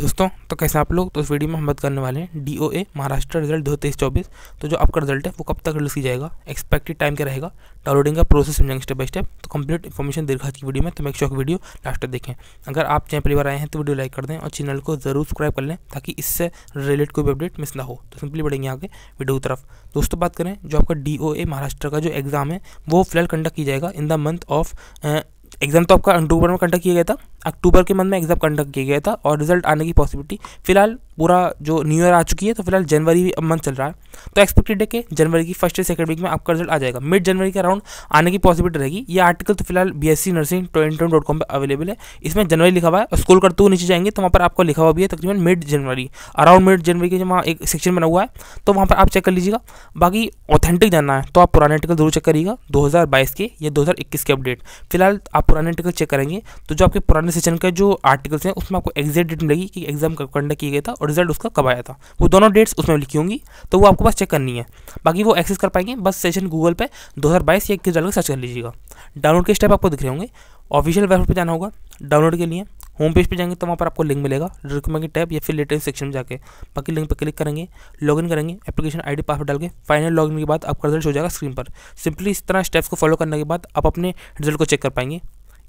दोस्तों तो कैसे आप लोग तो इस वीडियो में हम बात करने वाले हैं D O A Maharashtra result दो तेईस चौबीस तो जो आपका रिजल्ट है वो कब तक रिलीज किया जाएगा एक्सपेक्टेड टाइम क्या रहेगा डाउनलोडिंग का प्रोसेस समझेंगे स्टेप बाय स्टेप तो कंप्लीट इन्फॉर्मेशन दीर्घा की वीडियो में तो मैं शौक वीडियो लास्ट तक देखें अगर आप चैनल पर बार आए हैं तो वीडियो लाइक कर दें और चैनल को जरूर सब्सक्राइब कर लें ताकि इससे रिलेटेड कोई अपडेट मिस ना हो तो सिंपली बढ़ेंगे आगे वीडियो की तरफ दोस्तों बात करें जो आपका डी ओ ए महाराष्ट्र का जो एग्ज़ाम है वो फिलहाल कंडक्ट किया जाएगा in the month of exam तो आपका अक्टूबर में कंडक्ट किया गया था अक्टूबर के मंथ में एग्ज़ाम कंडक्ट किया गया था और रिजल्ट आने की पॉसिबिलिटी फिलहाल पूरा जो न्यू ईयर आ चुकी है तो फिलहाल जनवरी अब मंथ चल रहा है तो एक्सपेक्टेड है कि जनवरी की फर्स्ट या सेकंड वीक में आपका रिजल्ट आ जाएगा मिड जनवरी के अराउंड आने की पॉसिबिलिटी रहेगी ये आर्टिकल तो फिलहाल B S C nursing twenty dot com पर अवेलेबल है इसमें जनवरी लिखा हुआ है और स्कूल करते हुए नीचे जाएंगे तो वहाँ पर आपको लिखा हुआ भी है तकरीबन मिड जनवरी अराउंड मिड जनवरी के वहाँ एक सेक्शन बना हुआ है तो वहाँ पर आप चेक कर लीजिएगा बाकी ऑथेंटिक जानना है तो आप पुराने आर्टिकल जरूर चेक करिएगा दो के या दो के अपडेट फिलहाल आप पुराने आर्टिकल चेक करेंगे तो जो आपके पुराने सामने सेशन का जो आर्टिकल्स हैं उसमें आपको एग्जैक्ट डेट मिलेगी कि एग्जाम कब कंडक्ट किया गया था और रिजल्ट उसका कब आया था वो दोनों डेट्स उसमें लिखी होंगी तो वो आपको पास चेक करनी है बाकी वो एक्सेस कर पाएंगे बस सेशन गूगल पर हज़ार बाईस या इक्कीस डालकर सर्च कर लीजिएगा डाउनलोड के स्टेप आपको दिख रहे होंगे ऑफिशियल वेबसाइट पर जाना होगा डाउनलोड के लिए होम पेज पे जाएंगे तो वहाँ पर आपको लिंक मिलेगा डॉक्यूमेंट टैब या फिर लेटेस्ट सेक्शन में जाके बाकी लिंक पर क्लिक करेंगे लॉगिन करेंगे एप्लीकेशन आईडी पासवर्ड डाल के फाइनल लॉगिन के बाद आपका रिजल्ट हो जाएगा स्क्रीन पर सिंपली इस तरह स्टेप्स को फॉलो करने के बाद आप अपने रिजल्ट को चेक कर पाएंगे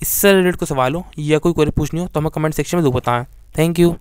इससे रिलेटेड कोई सवाल हो या कोई क्वेरी पूछनी हो तो हमें कमेंट सेक्शन में जरूर बताएं थैंक यू